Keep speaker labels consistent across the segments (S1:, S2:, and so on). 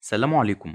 S1: سلام عليكم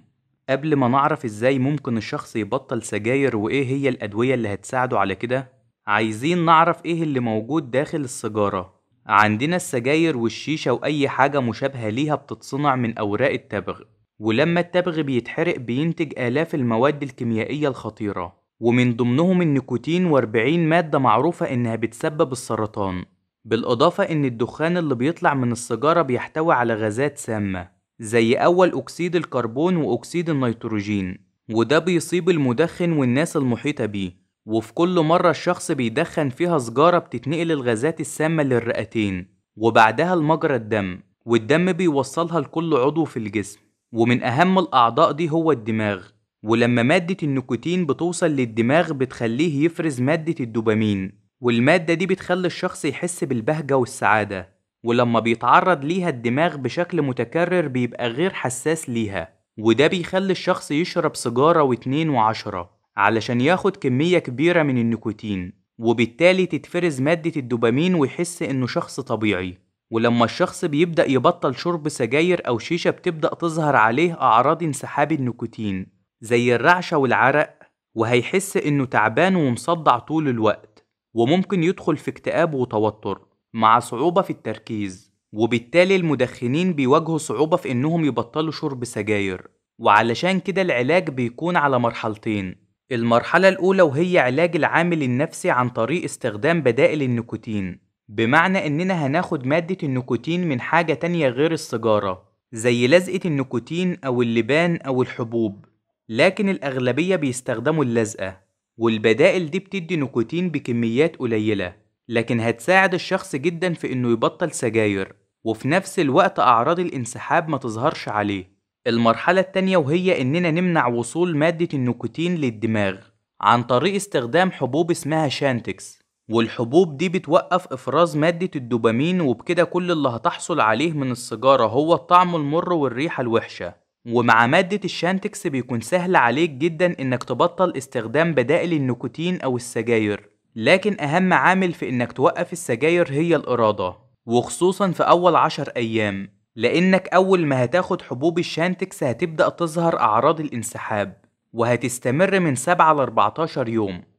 S1: قبل ما نعرف ازاي ممكن الشخص يبطل سجاير وايه هي الادوية اللي هتساعده على كده عايزين نعرف ايه اللي موجود داخل السجارة عندنا السجاير والشيشة واي حاجة مشابهة ليها بتتصنع من اوراق التبغ ولما التبغ بيتحرق بينتج آلاف المواد الكيميائية الخطيرة ومن ضمنهم النيكوتين و40 مادة معروفة إنها بتسبب السرطان بالإضافة إن الدخان اللي بيطلع من السجارة بيحتوي على غازات سامة زي أول أكسيد الكربون وأكسيد النيتروجين وده بيصيب المدخن والناس المحيطة بيه وفي كل مرة الشخص بيدخن فيها سجارة بتتنقل الغازات السامة للرئتين وبعدها لمجرى الدم والدم بيوصلها لكل عضو في الجسم ومن أهم الأعضاء دي هو الدماغ ولما مادة النيكوتين بتوصل للدماغ بتخليه يفرز مادة الدوبامين والمادة دي بتخلي الشخص يحس بالبهجة والسعادة ولما بيتعرض ليها الدماغ بشكل متكرر بيبقى غير حساس ليها وده بيخلي الشخص يشرب سيجارة واتنين وعشرة علشان ياخد كمية كبيرة من النيكوتين وبالتالي تتفرز مادة الدوبامين ويحس إنه شخص طبيعي ولما الشخص بيبدأ يبطل شرب سجاير أو شيشة بتبدأ تظهر عليه أعراض انسحاب النيكوتين زي الرعشة والعرق وهيحس إنه تعبان ومصدع طول الوقت وممكن يدخل في اكتئاب وتوتر مع صعوبة في التركيز وبالتالي المدخنين بيواجهوا صعوبة في إنهم يبطلوا شرب سجاير وعلشان كده العلاج بيكون على مرحلتين المرحلة الأولى وهي علاج العامل النفسي عن طريق استخدام بدائل النيكوتين بمعنى إننا هناخد مادة النيكوتين من حاجة تانية غير السيجارة زي لزقة النيكوتين أو اللبان أو الحبوب لكن الأغلبية بيستخدموا اللزقة والبدائل دي بتدي نيكوتين بكميات قليلة لكن هتساعد الشخص جدا في إنه يبطل سجاير وفي نفس الوقت أعراض الانسحاب ما تظهرش عليه المرحلة التانية وهي إننا نمنع وصول مادة النيكوتين للدماغ عن طريق استخدام حبوب اسمها شانتكس والحبوب دي بتوقف افراز مادة الدوبامين وبكده كل اللي هتحصل عليه من السيجارة هو الطعم المر والريحة الوحشة ومع مادة الشانتكس بيكون سهل عليك جدا انك تبطل استخدام بدائل النيكوتين او السجاير لكن أهم عامل في إنك توقف السجاير هي الإرادة وخصوصا في أول عشر أيام لأنك أول ما هتاخد حبوب الشانتكس هتبدأ تظهر أعراض الانسحاب وهتستمر من 7 ل 14 يوم